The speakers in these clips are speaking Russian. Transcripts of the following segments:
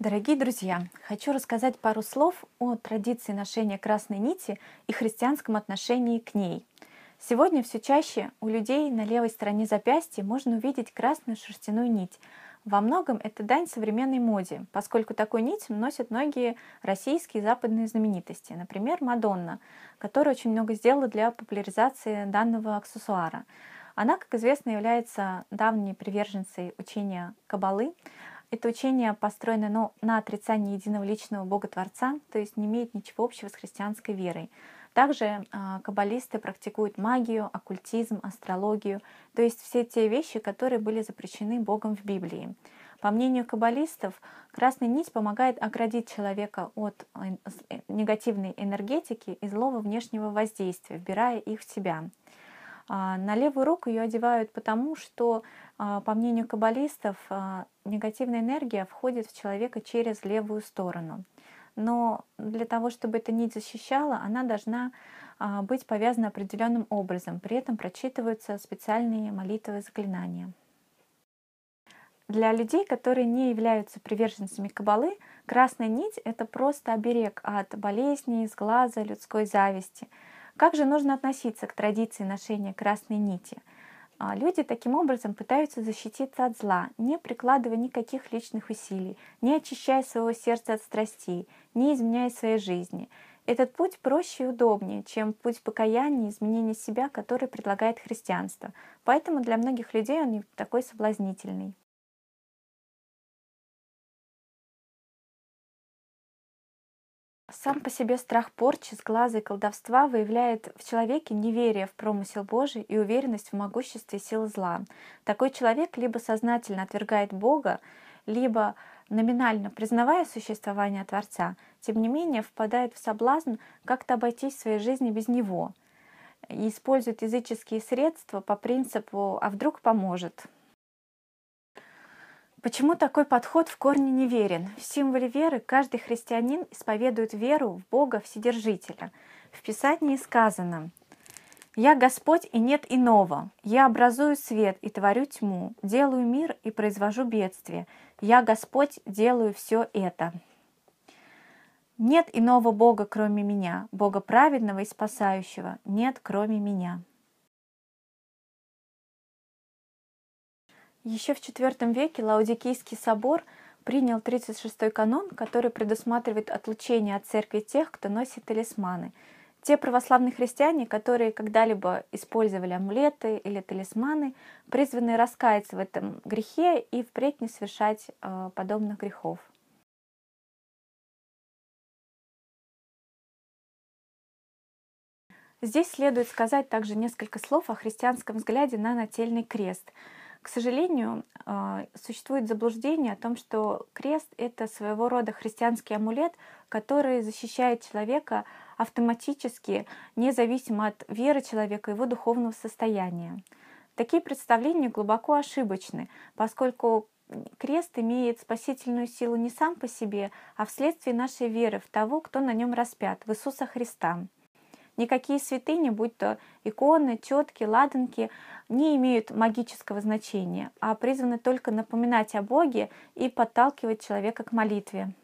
Дорогие друзья, хочу рассказать пару слов о традиции ношения красной нити и христианском отношении к ней. Сегодня все чаще у людей на левой стороне запястья можно увидеть красную шерстяную нить. Во многом это дань современной моде, поскольку такую нить носят многие российские и западные знаменитости, например, Мадонна, которая очень много сделала для популяризации данного аксессуара. Она, как известно, является давней приверженцей учения Кабалы, это учение построено ну, на отрицании единого личного Бога Творца, то есть не имеет ничего общего с христианской верой. Также а, каббалисты практикуют магию, оккультизм, астрологию, то есть все те вещи, которые были запрещены Богом в Библии. По мнению каббалистов, красная нить помогает оградить человека от э, э, негативной энергетики и злого внешнего воздействия, вбирая их в себя. А, на левую руку ее одевают потому, что, а, по мнению каббалистов, а, негативная энергия входит в человека через левую сторону. Но для того, чтобы эта нить защищала, она должна быть повязана определенным образом. При этом прочитываются специальные молитвы и заклинания. Для людей, которые не являются приверженцами кабалы, красная нить — это просто оберег от болезней, сглаза, людской зависти — как же нужно относиться к традиции ношения красной нити? А, люди таким образом пытаются защититься от зла, не прикладывая никаких личных усилий, не очищая своего сердца от страстей, не изменяя своей жизни. Этот путь проще и удобнее, чем путь покаяния и изменения себя, который предлагает христианство. Поэтому для многих людей он не такой соблазнительный. Сам по себе страх порчи, сглаза и колдовства выявляет в человеке неверие в промысел Божий и уверенность в могуществе сил зла. Такой человек либо сознательно отвергает Бога, либо номинально признавая существование Творца, тем не менее впадает в соблазн как-то обойтись в своей жизни без Него и использует языческие средства по принципу «а вдруг поможет?». Почему такой подход в корне неверен? В символе веры каждый христианин исповедует веру в Бога Вседержителя. В Писании сказано «Я Господь, и нет иного. Я образую свет и творю тьму, делаю мир и произвожу бедствие. Я Господь, делаю все это». Нет иного Бога, кроме меня, Бога праведного и спасающего, нет, кроме меня. Еще в IV веке Лаудикийский собор принял 36-й канон, который предусматривает отлучение от церкви тех, кто носит талисманы. Те православные христиане, которые когда-либо использовали амулеты или талисманы, призваны раскаяться в этом грехе и впредь не совершать э, подобных грехов. Здесь следует сказать также несколько слов о христианском взгляде на нательный крест – к сожалению, а, существует заблуждение о том, что крест — это своего рода христианский амулет, который защищает человека автоматически, независимо от веры человека и его духовного состояния. Такие представления глубоко ошибочны, поскольку крест имеет спасительную силу не сам по себе, а вследствие нашей веры в того, кто на нем распят, в Иисуса Христа. Никакие святыни, будь то иконы, четки, ладанки, не имеют магического значения, а призваны только напоминать о Боге и подталкивать человека к молитве.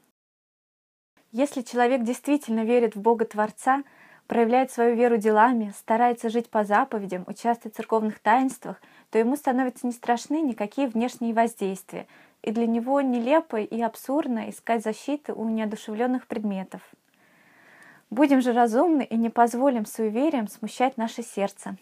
Если человек действительно верит в Бога Творца, проявляет свою веру делами, старается жить по заповедям, участвует в церковных таинствах, то ему становятся не страшны никакие внешние воздействия, и для него нелепо и абсурдно искать защиты у неодушевленных предметов. Будем же разумны и не позволим суевериям смущать наше сердце.